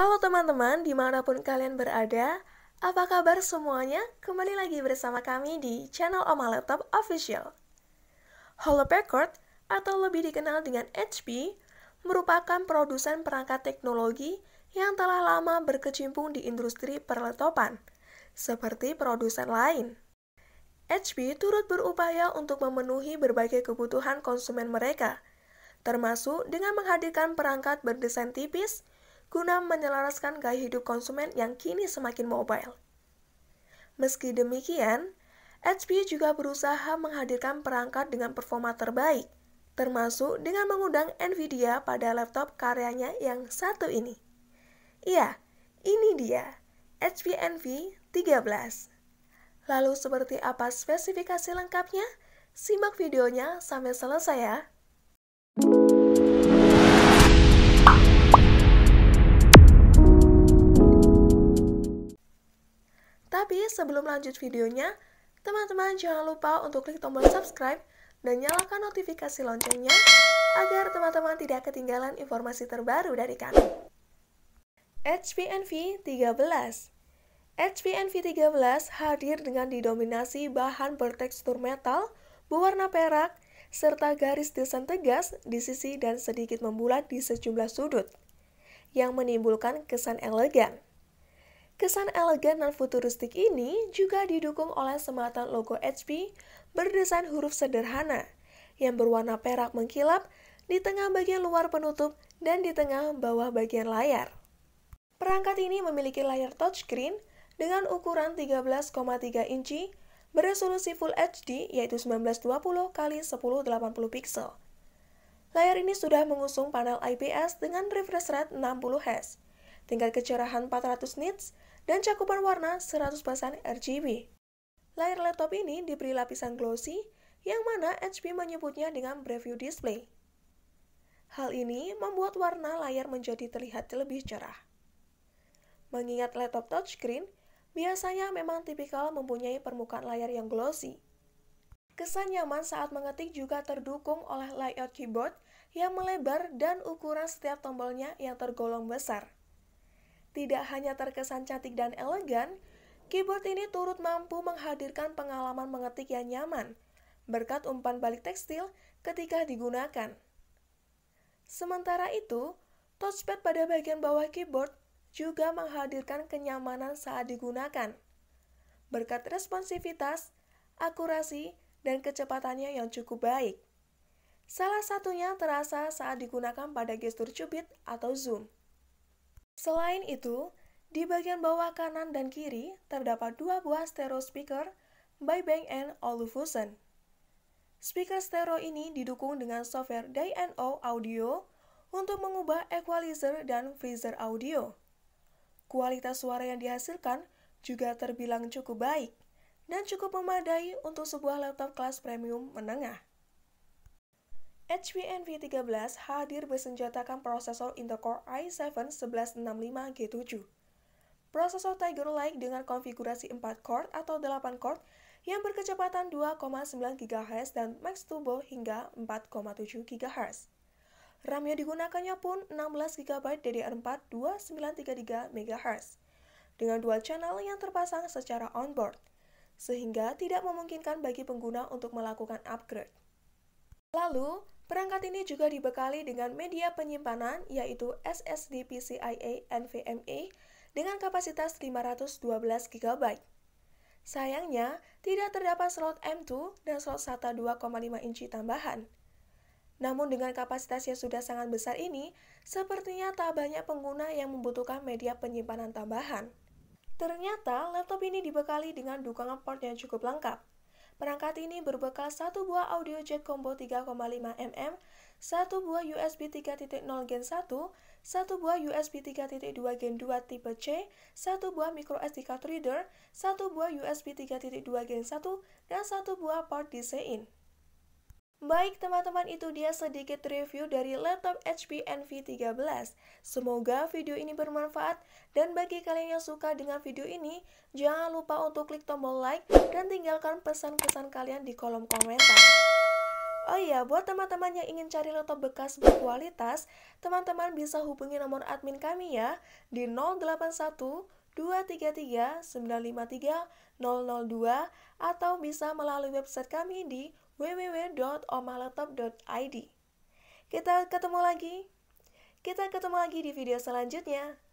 Halo teman-teman, dimanapun kalian berada, apa kabar semuanya? Kembali lagi bersama kami di channel Oma Laptop Official. Holopackard, atau lebih dikenal dengan HP, merupakan produsen perangkat teknologi yang telah lama berkecimpung di industri perletopan, seperti produsen lain. HP turut berupaya untuk memenuhi berbagai kebutuhan konsumen mereka, termasuk dengan menghadirkan perangkat berdesain tipis, guna menyelaraskan gaya hidup konsumen yang kini semakin mobile. Meski demikian, HP juga berusaha menghadirkan perangkat dengan performa terbaik, termasuk dengan mengundang Nvidia pada laptop karyanya yang satu ini. Iya, ini dia, HP Envy 13. Lalu seperti apa spesifikasi lengkapnya? Simak videonya sampai selesai ya. sebelum lanjut videonya, teman-teman jangan lupa untuk klik tombol subscribe dan nyalakan notifikasi loncengnya agar teman-teman tidak ketinggalan informasi terbaru dari kami. HPNV 13 HPNV 13 hadir dengan didominasi bahan bertekstur metal, berwarna perak, serta garis desain tegas di sisi dan sedikit membulat di sejumlah sudut, yang menimbulkan kesan elegan. Kesan elegan dan futuristik ini juga didukung oleh sematan logo HP berdesain huruf sederhana yang berwarna perak mengkilap di tengah bagian luar penutup dan di tengah bawah bagian layar. Perangkat ini memiliki layar touchscreen dengan ukuran 13,3 inci beresolusi Full HD yaitu 1920 x 1080 pixel. Layar ini sudah mengusung panel IPS dengan refresh rate 60 Hz tingkat kecerahan 400 nits, dan cakupan warna 100% RGB. Layar laptop ini diberi lapisan glossy, yang mana HP menyebutnya dengan preview display. Hal ini membuat warna layar menjadi terlihat lebih cerah. Mengingat laptop touchscreen, biasanya memang tipikal mempunyai permukaan layar yang glossy. Kesan nyaman saat mengetik juga terdukung oleh layout keyboard yang melebar dan ukuran setiap tombolnya yang tergolong besar. Tidak hanya terkesan cantik dan elegan, keyboard ini turut mampu menghadirkan pengalaman mengetik yang nyaman berkat umpan balik tekstil ketika digunakan. Sementara itu, touchpad pada bagian bawah keyboard juga menghadirkan kenyamanan saat digunakan. Berkat responsivitas, akurasi, dan kecepatannya yang cukup baik. Salah satunya terasa saat digunakan pada gestur cubit atau zoom. Selain itu, di bagian bawah kanan dan kiri terdapat dua buah stereo speaker by Bang Olufsen. Speaker stereo ini didukung dengan software DNO Audio untuk mengubah equalizer dan freezer audio. Kualitas suara yang dihasilkan juga terbilang cukup baik dan cukup memadai untuk sebuah laptop kelas premium menengah. HBNV13 hadir bersenjatakan prosesor Intel Core i7-1165G7. Prosesor Tiger Lake dengan konfigurasi 4 core atau 8 core yang berkecepatan 2,9 GHz dan max turbo hingga 4,7 GHz. RAM yang digunakannya pun 16 GB DDR4 2933 MHz dengan dual channel yang terpasang secara onboard, sehingga tidak memungkinkan bagi pengguna untuk melakukan upgrade. Lalu, Perangkat ini juga dibekali dengan media penyimpanan yaitu SSD PCIe NVMe dengan kapasitas 512 GB. Sayangnya, tidak terdapat slot M2 dan slot SATA 2,5 inci tambahan. Namun dengan kapasitas yang sudah sangat besar ini, sepertinya tak banyak pengguna yang membutuhkan media penyimpanan tambahan. Ternyata, laptop ini dibekali dengan dukungan port yang cukup lengkap, Perangkat ini berbekal satu buah audio jack combo 3,5 mm, satu buah USB 3.0 Gen 1, satu buah USB 3.2 Gen 2 tipe C, satu buah micro SD card reader, satu buah USB 3.2 Gen 1, dan satu buah port DC-in. Baik teman-teman, itu dia sedikit review dari laptop HP Envy 13. Semoga video ini bermanfaat dan bagi kalian yang suka dengan video ini, jangan lupa untuk klik tombol like dan tinggalkan pesan-pesan kalian di kolom komentar. Oh iya, buat teman-teman yang ingin cari laptop bekas berkualitas, teman-teman bisa hubungi nomor admin kami ya di 081 233 953 002 atau bisa melalui website kami di www.omaletop.id. Kita ketemu lagi. Kita ketemu lagi di video selanjutnya.